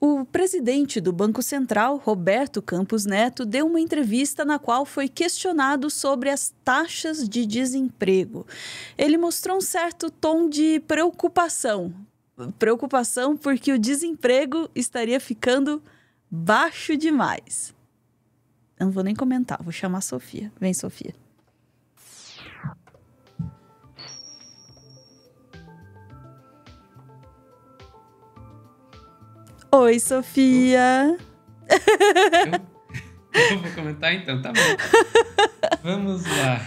O presidente do Banco Central, Roberto Campos Neto, deu uma entrevista na qual foi questionado sobre as taxas de desemprego. Ele mostrou um certo tom de preocupação. Preocupação porque o desemprego estaria ficando baixo demais. Eu não vou nem comentar, vou chamar a Sofia. Vem, Sofia. Oi, Sofia. Eu, eu vou comentar então, tá bom. Vamos lá.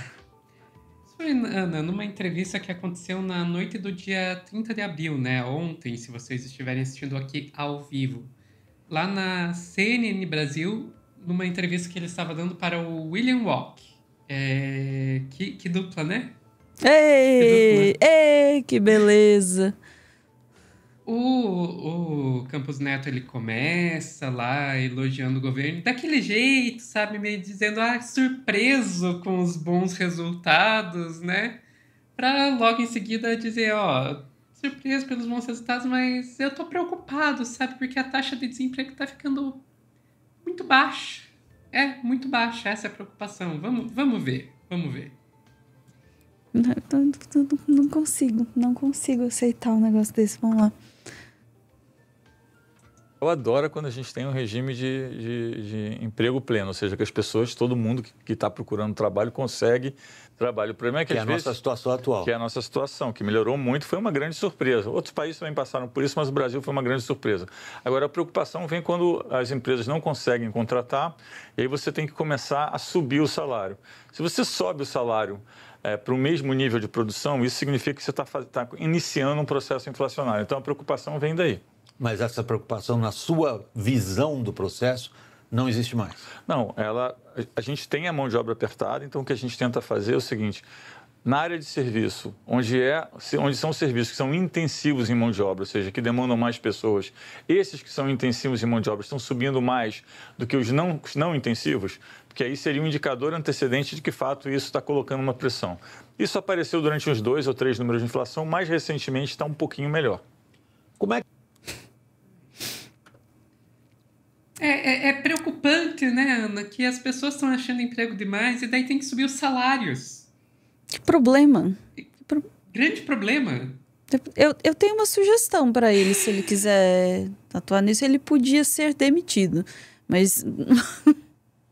foi, Ana, numa entrevista que aconteceu na noite do dia 30 de abril, né? Ontem, se vocês estiverem assistindo aqui ao vivo. Lá na CNN Brasil, numa entrevista que ele estava dando para o William Walk. É... Que, que, dupla, né? Ei, que dupla. ei, que beleza! O, o Campos Neto ele começa lá elogiando o governo daquele jeito, sabe? Meio dizendo, ah, surpreso com os bons resultados, né? Pra logo em seguida dizer, ó, surpreso pelos bons resultados, mas eu tô preocupado, sabe? Porque a taxa de desemprego tá ficando muito baixa. É, muito baixa, essa é a preocupação. Vamos, vamos ver, vamos ver. Não, não, não consigo, não consigo aceitar um negócio desse. Vamos lá. Eu adoro quando a gente tem um regime de, de, de emprego pleno, ou seja, que as pessoas, todo mundo que está procurando trabalho consegue trabalho. O problema é que, que é a nossa situação atual. Que é a nossa situação, que melhorou muito, foi uma grande surpresa. Outros países também passaram por isso, mas o Brasil foi uma grande surpresa. Agora, a preocupação vem quando as empresas não conseguem contratar e aí você tem que começar a subir o salário. Se você sobe o salário é, para o mesmo nível de produção, isso significa que você está tá iniciando um processo inflacionário. Então, a preocupação vem daí mas essa preocupação, na sua visão do processo, não existe mais. Não, ela, a gente tem a mão de obra apertada, então o que a gente tenta fazer é o seguinte: na área de serviço, onde, é, onde são serviços que são intensivos em mão de obra, ou seja, que demandam mais pessoas, esses que são intensivos em mão de obra estão subindo mais do que os não, os não intensivos, porque aí seria um indicador antecedente de que, de fato, isso está colocando uma pressão. Isso apareceu durante uns dois ou três números de inflação, mais recentemente está um pouquinho melhor. né, Ana, que as pessoas estão achando emprego demais e daí tem que subir os salários. Que problema. Que pro... Grande problema. Eu, eu tenho uma sugestão para ele, se ele quiser atuar nisso, ele podia ser demitido. Mas.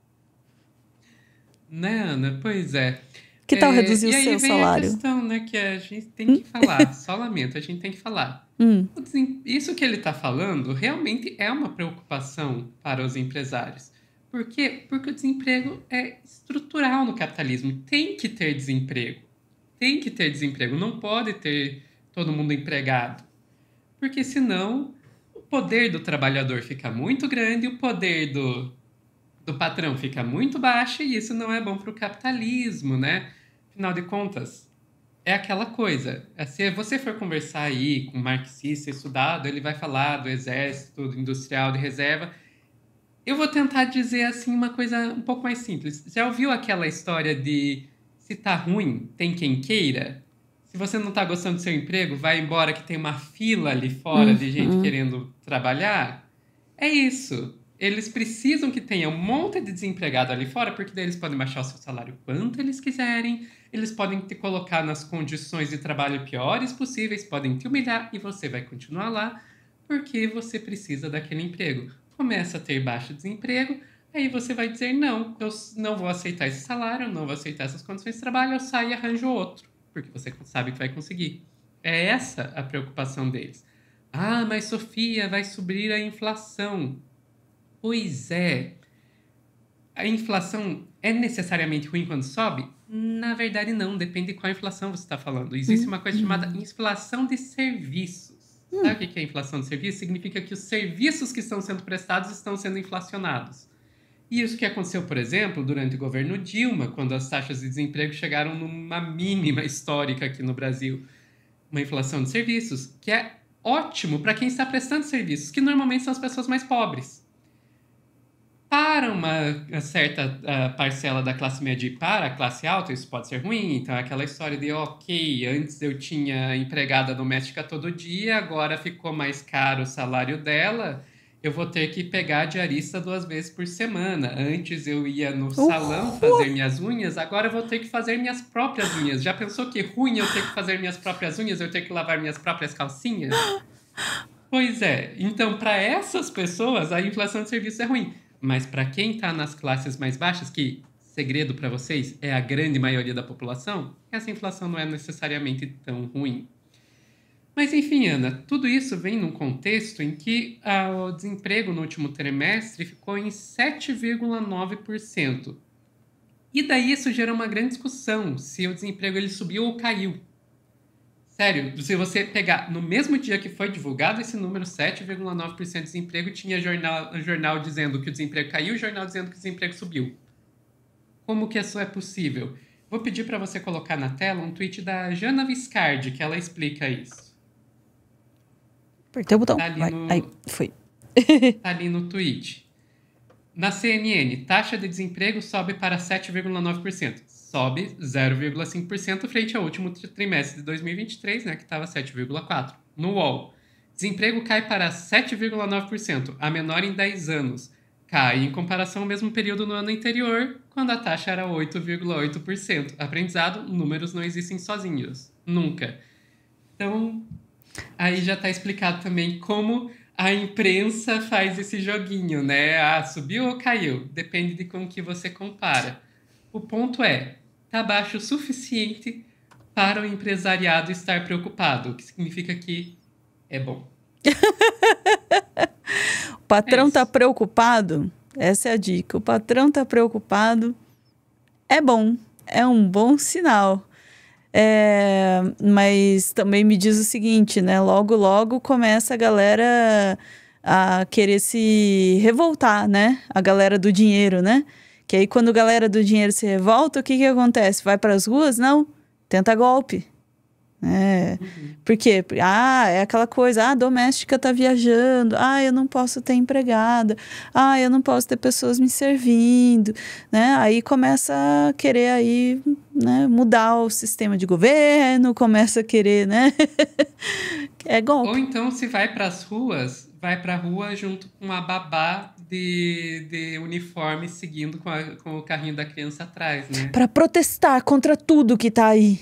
né, Ana? Pois é. Que tal é, reduzir o seu salário? E aí questão, né, que a gente tem que hum. falar. Só lamento, a gente tem que falar. Hum. Isso que ele está falando realmente é uma preocupação para os empresários. Por quê? Porque o desemprego é estrutural no capitalismo. Tem que ter desemprego. Tem que ter desemprego. Não pode ter todo mundo empregado. Porque senão o poder do trabalhador fica muito grande, o poder do, do patrão fica muito baixo e isso não é bom para o capitalismo, né? Afinal de contas, é aquela coisa. É, se você for conversar aí com um marxista estudado, ele vai falar do exército, do industrial de reserva eu vou tentar dizer assim uma coisa um pouco mais simples. Já ouviu aquela história de se tá ruim, tem quem queira? Se você não tá gostando do seu emprego, vai embora que tem uma fila ali fora uhum. de gente uhum. querendo trabalhar? É isso. Eles precisam que tenha um monte de desempregado ali fora, porque daí eles podem baixar o seu salário quanto eles quiserem, eles podem te colocar nas condições de trabalho piores possíveis, podem te humilhar e você vai continuar lá porque você precisa daquele emprego começa a ter baixo desemprego, aí você vai dizer: não, eu não vou aceitar esse salário, não vou aceitar essas condições de trabalho, eu saio e arranjo outro, porque você sabe que vai conseguir. É essa a preocupação deles. Ah, mas Sofia, vai subir a inflação. Pois é. A inflação é necessariamente ruim quando sobe? Na verdade, não. Depende de qual inflação você está falando. Existe uma coisa uhum. chamada inflação de serviço Hum. Sabe o que é inflação de serviço? Significa que os serviços que estão sendo prestados estão sendo inflacionados. E isso que aconteceu, por exemplo, durante o governo Dilma, quando as taxas de desemprego chegaram numa mínima histórica aqui no Brasil. Uma inflação de serviços, que é ótimo para quem está prestando serviços, que normalmente são as pessoas mais pobres para uma certa uh, parcela da classe média e para a classe alta, isso pode ser ruim. Então, é aquela história de, ok, antes eu tinha empregada doméstica todo dia, agora ficou mais caro o salário dela, eu vou ter que pegar a diarista duas vezes por semana. Antes eu ia no salão fazer minhas unhas, agora eu vou ter que fazer minhas próprias unhas. Já pensou que ruim eu ter que fazer minhas próprias unhas, eu ter que lavar minhas próprias calcinhas? Pois é. Então, para essas pessoas, a inflação de serviço é ruim. Mas para quem está nas classes mais baixas, que segredo para vocês é a grande maioria da população, essa inflação não é necessariamente tão ruim. Mas enfim, Ana, tudo isso vem num contexto em que ah, o desemprego no último trimestre ficou em 7,9%. E daí isso gerou uma grande discussão se o desemprego ele subiu ou caiu. Sério, se você pegar no mesmo dia que foi divulgado esse número, 7,9% de desemprego, tinha jornal, jornal dizendo que o desemprego caiu, jornal dizendo que o desemprego subiu. Como que isso é possível? Vou pedir para você colocar na tela um tweet da Jana Viscardi, que ela explica isso. Apertei o botão. Tá ali Vai. no... Aí, foi. tá ali no tweet. Na CNN, taxa de desemprego sobe para 7,9% sobe 0,5% frente ao último trimestre de 2023, né, que estava 7,4%. No UOL, desemprego cai para 7,9%, a menor em 10 anos. Cai em comparação ao mesmo período no ano anterior, quando a taxa era 8,8%. Aprendizado, números não existem sozinhos. Nunca. Então, aí já está explicado também como a imprensa faz esse joguinho, né? Ah, subiu ou caiu? Depende de com que você compara. O ponto é, está baixo o suficiente para o empresariado estar preocupado, o que significa que é bom. o patrão está é tá preocupado? Essa é a dica. O patrão está preocupado. É bom, é um bom sinal. É, mas também me diz o seguinte, né? Logo, logo começa a galera a querer se revoltar, né? A galera do dinheiro, né? Que aí quando a galera do dinheiro se revolta, o que que acontece? Vai para as ruas? Não, tenta golpe. É. Uhum. Porque, ah, é aquela coisa, ah, a doméstica tá viajando, ah, eu não posso ter empregada, ah, eu não posso ter pessoas me servindo, né? Aí começa a querer aí, né, mudar o sistema de governo, começa a querer, né? é golpe. Ou então se vai para as ruas, vai para a rua junto com a babá de, de uniforme seguindo com, a, com o carrinho da criança atrás, né? Para protestar contra tudo que tá aí.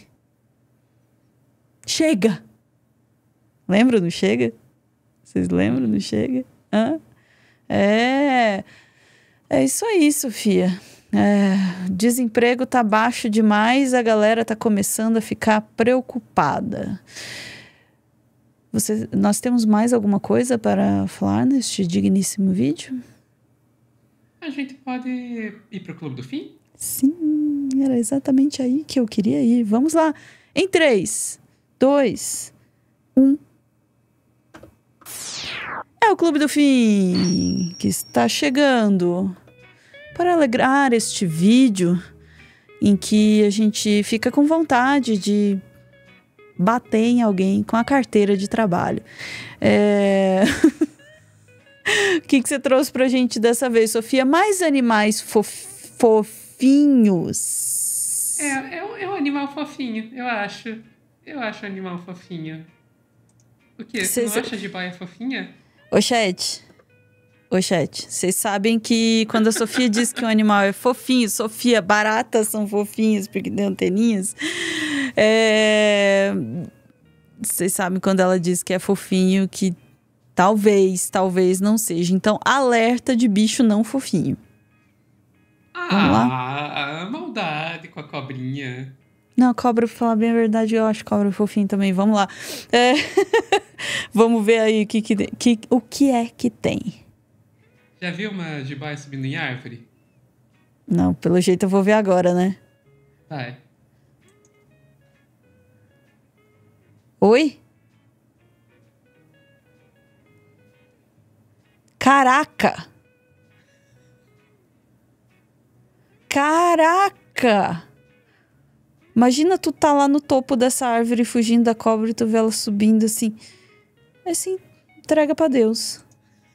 Chega! Lembra do Chega? Vocês lembram do Chega? Hã? É. É isso aí, Sofia. É, desemprego tá baixo demais, a galera tá começando a ficar preocupada. Você, nós temos mais alguma coisa para falar neste digníssimo vídeo? a gente pode ir para o Clube do Fim? Sim, era exatamente aí que eu queria ir. Vamos lá. Em 3, 2, 1. É o Clube do Fim que está chegando. Para alegrar este vídeo em que a gente fica com vontade de bater em alguém com a carteira de trabalho. É. O que, que você trouxe pra gente dessa vez, Sofia? Mais animais fof fofinhos. É, é um, é um animal fofinho, eu acho. Eu acho um animal fofinho. O quê? Você não de acha fofinha? Ô, chat. Ô, chat. Vocês sabem que quando a Sofia diz que um animal é fofinho, Sofia, baratas são fofinhas porque tem anteninhas. É. Vocês sabem quando ela diz que é fofinho, que Talvez, talvez não seja. Então, alerta de bicho não fofinho. Ah, Vamos lá? a maldade com a cobrinha. Não, cobra, pra falar bem a verdade, eu acho cobra fofinho também. Vamos lá. É... Vamos ver aí o que, que, que, o que é que tem. Já viu uma jiboia subindo em árvore? Não, pelo jeito eu vou ver agora, né? Vai. Oi? Caraca! Caraca! Imagina tu tá lá no topo dessa árvore fugindo da cobra e tu vê ela subindo assim. É assim, entrega para Deus.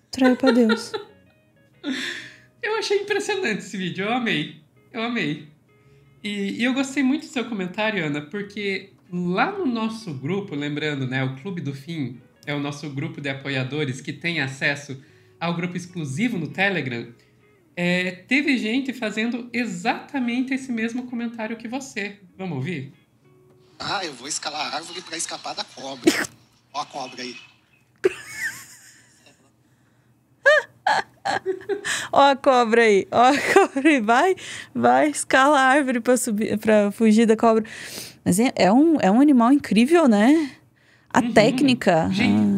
Entrega para Deus. eu achei impressionante esse vídeo, eu amei. Eu amei. E, e eu gostei muito do seu comentário, Ana, porque lá no nosso grupo, lembrando, né, o Clube do Fim é o nosso grupo de apoiadores que tem acesso ao grupo exclusivo no Telegram, é, teve gente fazendo exatamente esse mesmo comentário que você. Vamos ouvir? Ah, eu vou escalar a árvore para escapar da cobra. Ó a cobra aí. Ó a cobra aí, ó a cobra aí, vai, vai, escala a árvore pra, subir, pra fugir da cobra. Mas é, é um, é um animal incrível, né? A uhum. técnica. Gente, ah.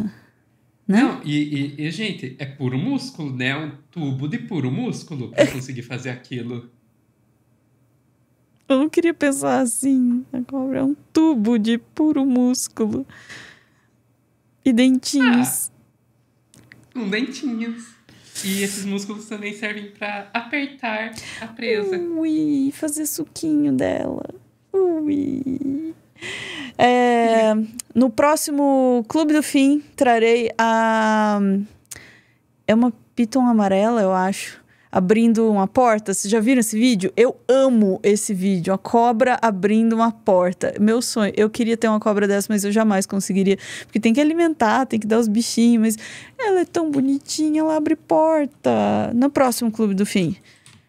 Né? Não, e, e, e, gente, é puro músculo, né? É um tubo de puro músculo pra conseguir fazer aquilo. Eu não queria pensar assim. A cobra é um tubo de puro músculo. E dentinhos. Ah, um dentinhos. E esses músculos também servem para apertar a presa. Ui, fazer suquinho dela. Ui. É, no próximo Clube do Fim, trarei a. É uma Piton amarela, eu acho. Abrindo uma porta. Vocês já viram esse vídeo? Eu amo esse vídeo. A cobra abrindo uma porta. Meu sonho. Eu queria ter uma cobra dessa, mas eu jamais conseguiria. Porque tem que alimentar, tem que dar os bichinhos. Mas ela é tão bonitinha, ela abre porta. No próximo Clube do Fim.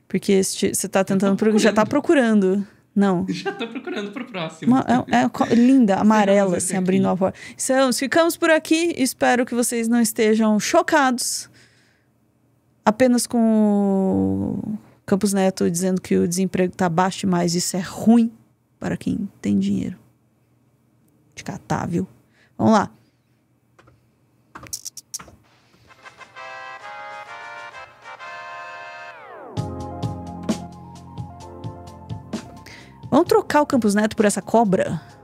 Porque você tá tentando. Já tá procurando. Não. Já tô procurando pro próximo. Uma, é, é, linda, amarela, assim, abrindo a porta. Então, ficamos por aqui. Espero que vocês não estejam chocados apenas com o Campos Neto dizendo que o desemprego tá baixo demais. Isso é ruim para quem tem dinheiro. De catar, viu? Vamos lá. Vamos trocar o Campos Neto por essa cobra?